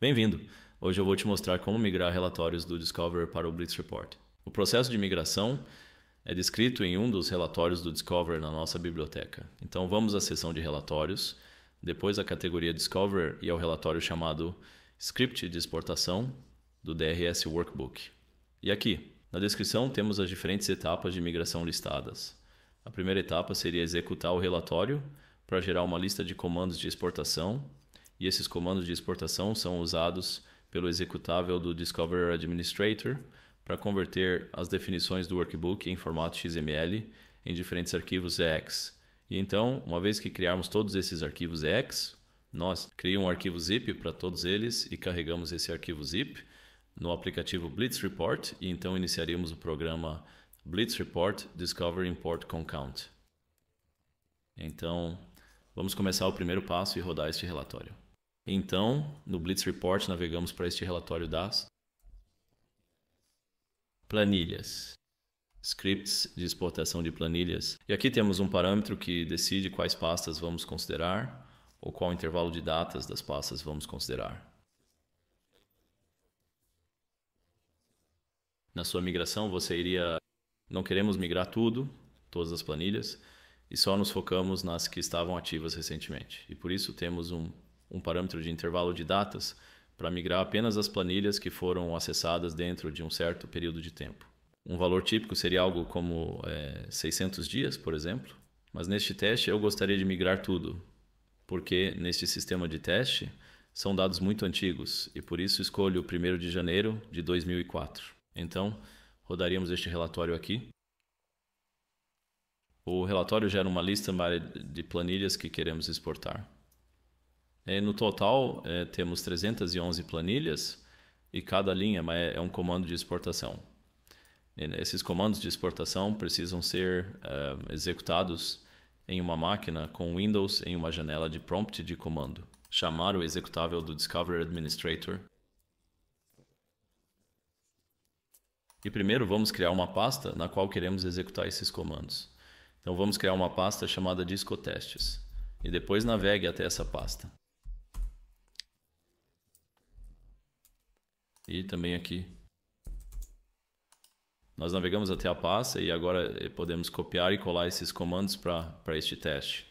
Bem-vindo! Hoje eu vou te mostrar como migrar relatórios do Discover para o Blitz Report. O processo de migração é descrito em um dos relatórios do Discover na nossa biblioteca. Então vamos à seção de relatórios, depois à categoria Discover e ao relatório chamado Script de exportação do DRS Workbook. E aqui, na descrição temos as diferentes etapas de migração listadas. A primeira etapa seria executar o relatório para gerar uma lista de comandos de exportação e esses comandos de exportação são usados pelo executável do Discover Administrator para converter as definições do workbook em formato XML em diferentes arquivos EX. E então, uma vez que criarmos todos esses arquivos EX, nós criamos um arquivo zip para todos eles e carregamos esse arquivo zip no aplicativo Blitz Report e então iniciaríamos o programa Blitz Report Discover Import Concount. Então, vamos começar o primeiro passo e rodar este relatório. Então, no Blitz Report, navegamos para este relatório das planilhas. Scripts de exportação de planilhas. E aqui temos um parâmetro que decide quais pastas vamos considerar ou qual intervalo de datas das pastas vamos considerar. Na sua migração, você iria. Não queremos migrar tudo, todas as planilhas, e só nos focamos nas que estavam ativas recentemente. E por isso temos um um parâmetro de intervalo de datas para migrar apenas as planilhas que foram acessadas dentro de um certo período de tempo. Um valor típico seria algo como é, 600 dias, por exemplo, mas neste teste eu gostaria de migrar tudo, porque neste sistema de teste são dados muito antigos e por isso escolho o 1 de janeiro de 2004. Então, rodaríamos este relatório aqui. O relatório gera uma lista de planilhas que queremos exportar. É, no total, é, temos 311 planilhas e cada linha é um comando de exportação. E né, esses comandos de exportação precisam ser uh, executados em uma máquina com Windows em uma janela de prompt de comando. Chamar o executável do Discovery Administrator. E primeiro vamos criar uma pasta na qual queremos executar esses comandos. Então vamos criar uma pasta chamada discotestes. E depois navegue até essa pasta. e também aqui. Nós navegamos até a pasta e agora eh, podemos copiar e colar esses comandos para este teste.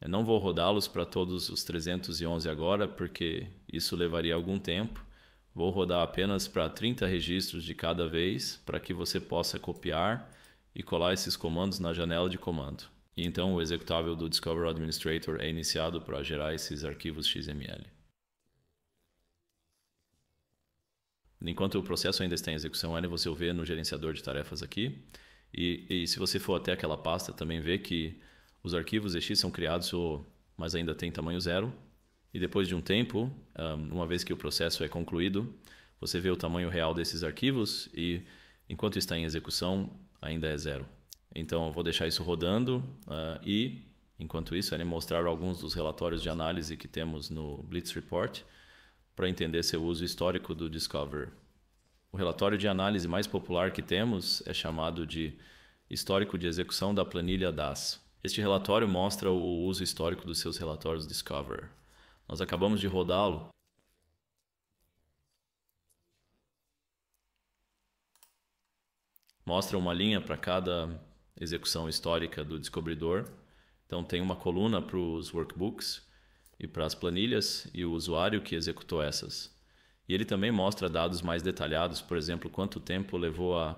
Eu não vou rodá-los para todos os 311 agora, porque isso levaria algum tempo. Vou rodar apenas para 30 registros de cada vez, para que você possa copiar e colar esses comandos na janela de comando. E então o executável do Discover Administrator é iniciado para gerar esses arquivos XML. Enquanto o processo ainda está em execução, ele você vê no gerenciador de tarefas aqui. E, e, se você for até aquela pasta, também vê que os arquivos EX são criados, mas ainda tem tamanho zero. E depois de um tempo, uma vez que o processo é concluído, você vê o tamanho real desses arquivos e, enquanto está em execução, ainda é zero. Então, eu vou deixar isso rodando e, enquanto isso, ele mostrar alguns dos relatórios de análise que temos no Blitz Report para entender seu uso histórico do Discover. O relatório de análise mais popular que temos é chamado de Histórico de Execução da Planilha DAS. Este relatório mostra o uso histórico dos seus relatórios Discover. Nós acabamos de rodá-lo mostra uma linha para cada execução histórica do descobridor. Então tem uma coluna para os workbooks, e para as planilhas e o usuário que executou essas. E ele também mostra dados mais detalhados, por exemplo, quanto tempo levou a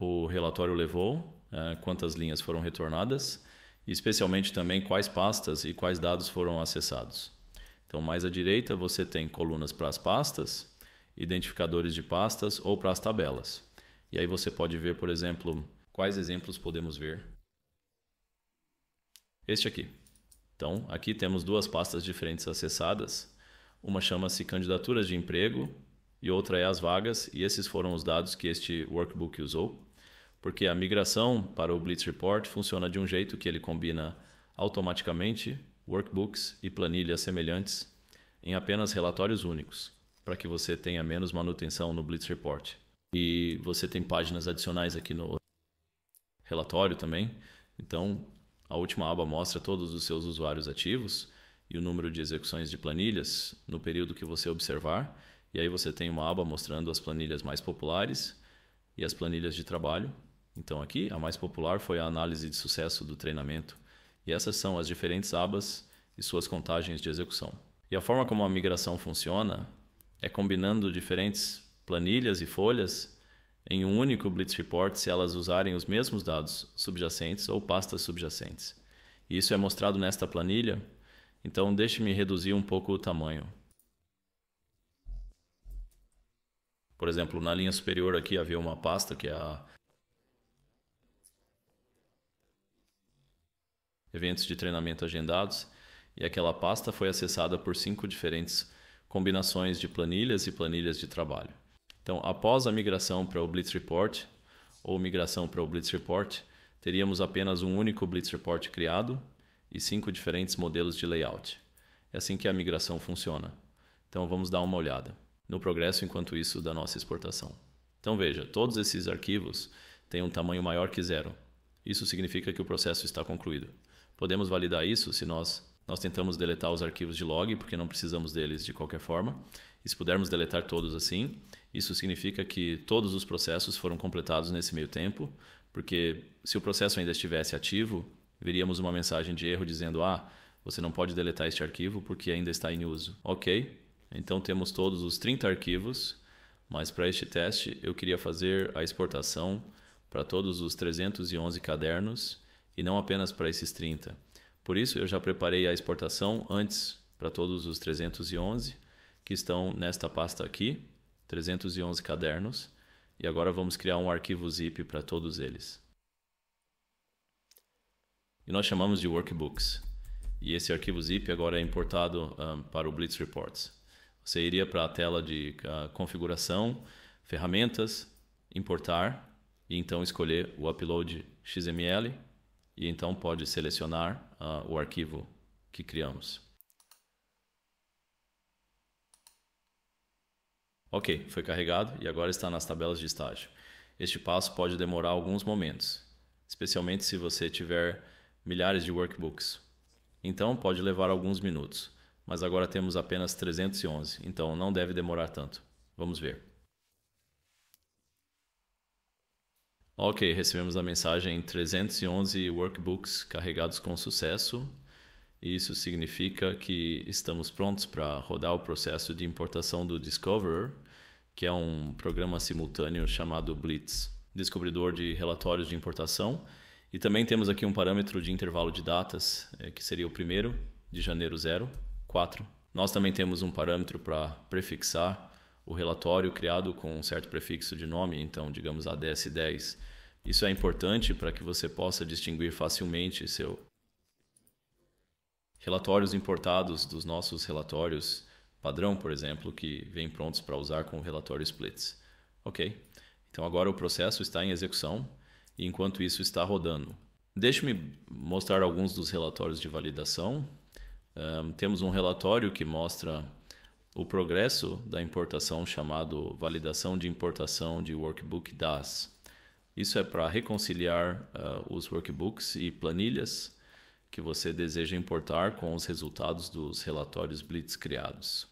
o relatório levou, eh, quantas linhas foram retornadas, e especialmente também quais pastas e quais dados foram acessados. Então, mais à direita, você tem colunas para as pastas, identificadores de pastas ou para as tabelas. E aí você pode ver, por exemplo, quais exemplos podemos ver este aqui. Então, aqui temos duas pastas diferentes acessadas. Uma chama-se Candidaturas de Emprego e outra é As Vagas, e esses foram os dados que este workbook usou, porque a migração para o Blitz Report funciona de um jeito que ele combina automaticamente workbooks e planilhas semelhantes em apenas relatórios únicos, para que você tenha menos manutenção no Blitz Report. E você tem páginas adicionais aqui no relatório também. Então, a última aba mostra todos os seus usuários ativos e o número de execuções de planilhas no período que você observar. E aí você tem uma aba mostrando as planilhas mais populares e as planilhas de trabalho. Então aqui a mais popular foi a análise de sucesso do treinamento. E essas são as diferentes abas e suas contagens de execução. E a forma como a migração funciona é combinando diferentes planilhas e folhas em um único Blitz Report se elas usarem os mesmos dados subjacentes ou pastas subjacentes. isso é mostrado nesta planilha, então deixe-me reduzir um pouco o tamanho. Por exemplo, na linha superior aqui havia uma pasta que é a eventos de treinamento agendados, e aquela pasta foi acessada por cinco diferentes combinações de planilhas e planilhas de trabalho. Então, após a migração para o Blitz Report ou migração para o Blitz Report, teríamos apenas um único Blitz Report criado e cinco diferentes modelos de layout. É assim que a migração funciona. Então, vamos dar uma olhada no progresso enquanto isso da nossa exportação. Então, veja, todos esses arquivos têm um tamanho maior que zero. Isso significa que o processo está concluído. Podemos validar isso se nós nós tentamos deletar os arquivos de log, porque não precisamos deles de qualquer forma. E se pudermos deletar todos assim, isso significa que todos os processos foram completados nesse meio tempo, porque se o processo ainda estivesse ativo, veríamos uma mensagem de erro dizendo: ah, você não pode deletar este arquivo porque ainda está em uso. Ok, então temos todos os 30 arquivos, mas para este teste eu queria fazer a exportação para todos os 311 cadernos e não apenas para esses 30. Por isso eu já preparei a exportação antes para todos os 311 que estão nesta pasta aqui 311 cadernos, e agora vamos criar um arquivo zip para todos eles. E nós chamamos de workbooks. E esse arquivo zip agora é importado um, para o Blitz Reports. Você iria para a tela de uh, configuração, ferramentas, importar e então escolher o upload XML e então pode selecionar uh, o arquivo que criamos. Ok, foi carregado e agora está nas tabelas de estágio. Este passo pode demorar alguns momentos, especialmente se você tiver milhares de workbooks. Então pode levar alguns minutos, mas agora temos apenas 311, então não deve demorar tanto. Vamos ver. Ok, recebemos a mensagem 311 workbooks carregados com sucesso. Isso significa que estamos prontos para rodar o processo de importação do Discoverer, que é um programa simultâneo chamado Blitz, descobridor de relatórios de importação. E também temos aqui um parâmetro de intervalo de datas, é, que seria o primeiro, de janeiro 0, 4. Nós também temos um parâmetro para prefixar o relatório criado com um certo prefixo de nome, então digamos ADS10. Isso é importante para que você possa distinguir facilmente seu relatórios importados dos nossos relatórios padrão, por exemplo, que vêm prontos para usar com o relatório splits. Ok, então agora o processo está em execução e enquanto isso está rodando. Deixe-me mostrar alguns dos relatórios de validação. Um, temos um relatório que mostra o progresso da importação chamado Validação de Importação de Workbook DAS. Isso é para reconciliar uh, os workbooks e planilhas que você deseja importar com os resultados dos relatórios Blitz criados.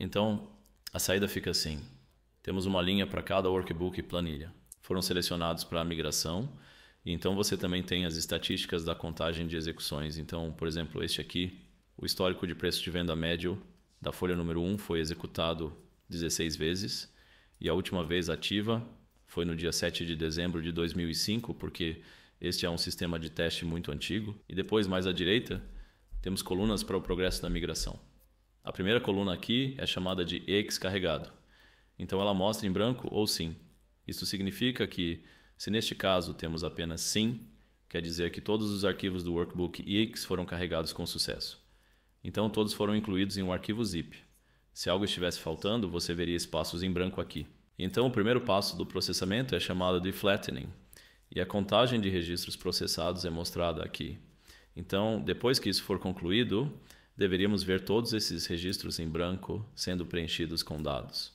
Então, a saída fica assim. Temos uma linha para cada workbook e planilha. Foram selecionados para a migração, e então você também tem as estatísticas da contagem de execuções. Então, por exemplo, este aqui, o histórico de preço de venda médio da folha número 1 foi executado 16 vezes, e a última vez ativa foi no dia 7 de dezembro de 2005, porque este é um sistema de teste muito antigo. E depois, mais à direita, temos colunas para o progresso da migração. A primeira coluna aqui é chamada de ex carregado. Então ela mostra em branco ou sim. Isso significa que, se neste caso temos apenas sim, quer dizer que todos os arquivos do workbook ex foram carregados com sucesso. Então todos foram incluídos em um arquivo zip. Se algo estivesse faltando, você veria espaços em branco aqui. Então, o primeiro passo do processamento é chamado de flattening, e a contagem de registros processados é mostrada aqui. Então, depois que isso for concluído, deveríamos ver todos esses registros em branco sendo preenchidos com dados.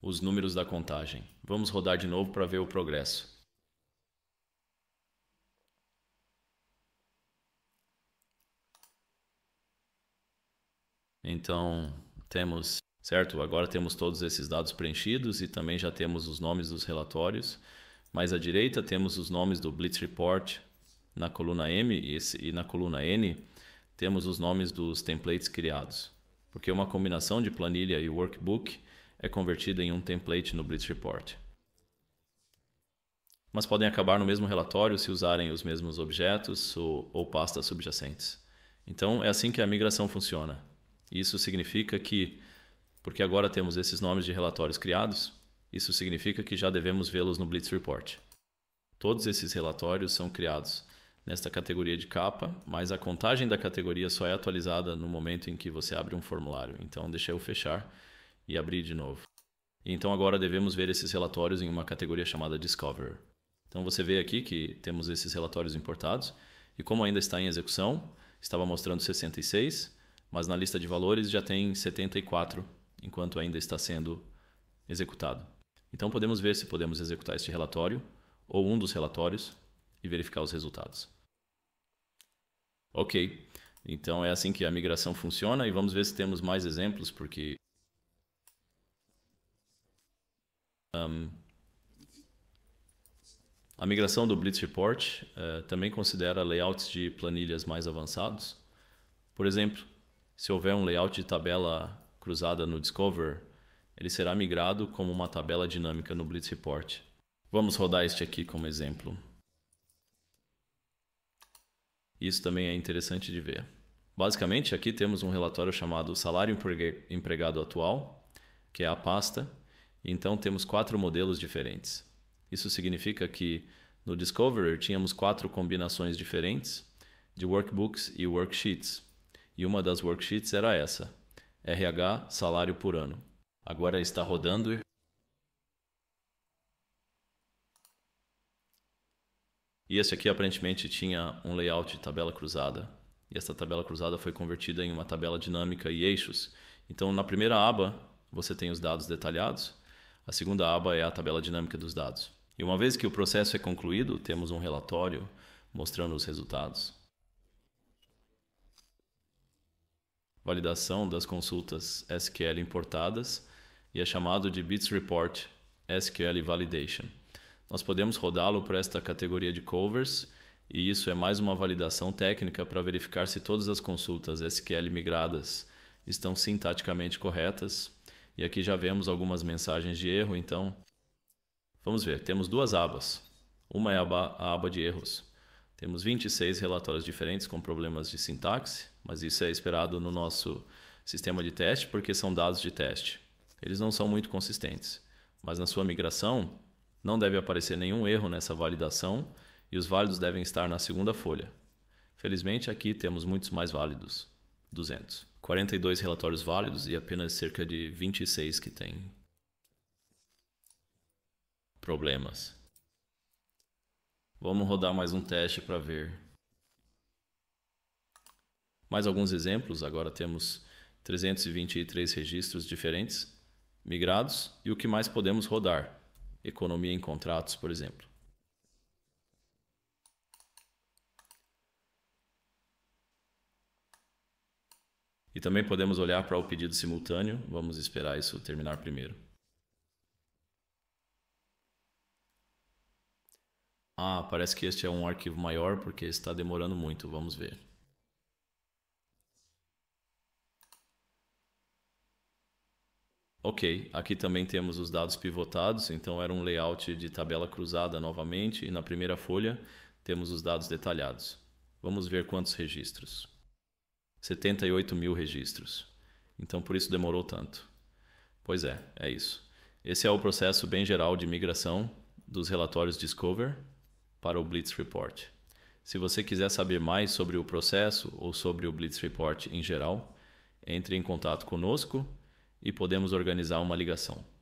Os números da contagem. Vamos rodar de novo para ver o progresso. Então, temos, certo? Agora temos todos esses dados preenchidos e também já temos os nomes dos relatórios. Mais à direita temos os nomes do Blitz Report na coluna M e, esse, e na coluna N temos os nomes dos templates criados, porque uma combinação de planilha e workbook é convertida em um template no Blitz Report. Mas podem acabar no mesmo relatório se usarem os mesmos objetos ou, ou pastas subjacentes. Então é assim que a migração funciona. Isso significa que, porque agora temos esses nomes de relatórios criados, isso significa que já devemos vê-los no Blitz Report. Todos esses relatórios são criados nesta categoria de capa, mas a contagem da categoria só é atualizada no momento em que você abre um formulário. Então, deixei eu fechar e abrir de novo. Então, agora devemos ver esses relatórios em uma categoria chamada Discover. Então, você vê aqui que temos esses relatórios importados e como ainda está em execução, estava mostrando 66, mas na lista de valores já tem 74, enquanto ainda está sendo executado. Então podemos ver se podemos executar este relatório ou um dos relatórios e verificar os resultados. Ok, então é assim que a migração funciona e vamos ver se temos mais exemplos, porque. Um, a migração do Blitz Report uh, também considera layouts de planilhas mais avançados. Por exemplo, se houver um layout de tabela cruzada no Discover ele será migrado como uma tabela dinâmica no Blitz Report. Vamos rodar este aqui como exemplo. Isso também é interessante de ver. Basicamente, aqui temos um relatório chamado Salário Empregado Atual, que é a pasta. Então, temos quatro modelos diferentes. Isso significa que no Discoverer tínhamos quatro combinações diferentes de workbooks e worksheets. E uma das worksheets era essa: RH Salário por Ano. Agora está rodando. E esse aqui aparentemente tinha um layout de tabela cruzada. E essa tabela cruzada foi convertida em uma tabela dinâmica e eixos. Então, na primeira aba, você tem os dados detalhados. A segunda aba é a tabela dinâmica dos dados. E uma vez que o processo é concluído, temos um relatório mostrando os resultados. Validação das consultas SQL importadas e é chamado de Bits Report SQL Validation. Nós podemos rodá-lo para esta categoria de covers e isso é mais uma validação técnica para verificar se todas as consultas SQL migradas estão sintaticamente corretas. E aqui já vemos algumas mensagens de erro, então vamos ver. Temos duas abas. Uma é a aba de erros. Temos 26 relatórios diferentes com problemas de sintaxe, mas isso é esperado no nosso sistema de teste porque são dados de teste eles não são muito consistentes. Mas na sua migração, não deve aparecer nenhum erro nessa validação e os válidos devem estar na segunda folha. Felizmente, aqui temos muitos mais válidos. 200. 42 relatórios válidos e apenas cerca de 26 que têm problemas. Vamos rodar mais um teste para ver. Mais alguns exemplos, agora temos 323 registros diferentes migrados e o que mais podemos rodar, economia em contratos, por exemplo. E também podemos olhar para o pedido simultâneo, vamos esperar isso terminar primeiro. Ah, parece que este é um arquivo maior porque está demorando muito, vamos ver. Ok, aqui também temos os dados pivotados, então era um layout de tabela cruzada novamente e na primeira folha temos os dados detalhados. Vamos ver quantos registros. 78 mil registros. Então por isso demorou tanto. Pois é, é isso. Esse é o processo bem geral de migração dos relatórios Discover para o Blitz Report. Se você quiser saber mais sobre o processo ou sobre o Blitz Report em geral, entre em contato conosco e podemos organizar uma ligação.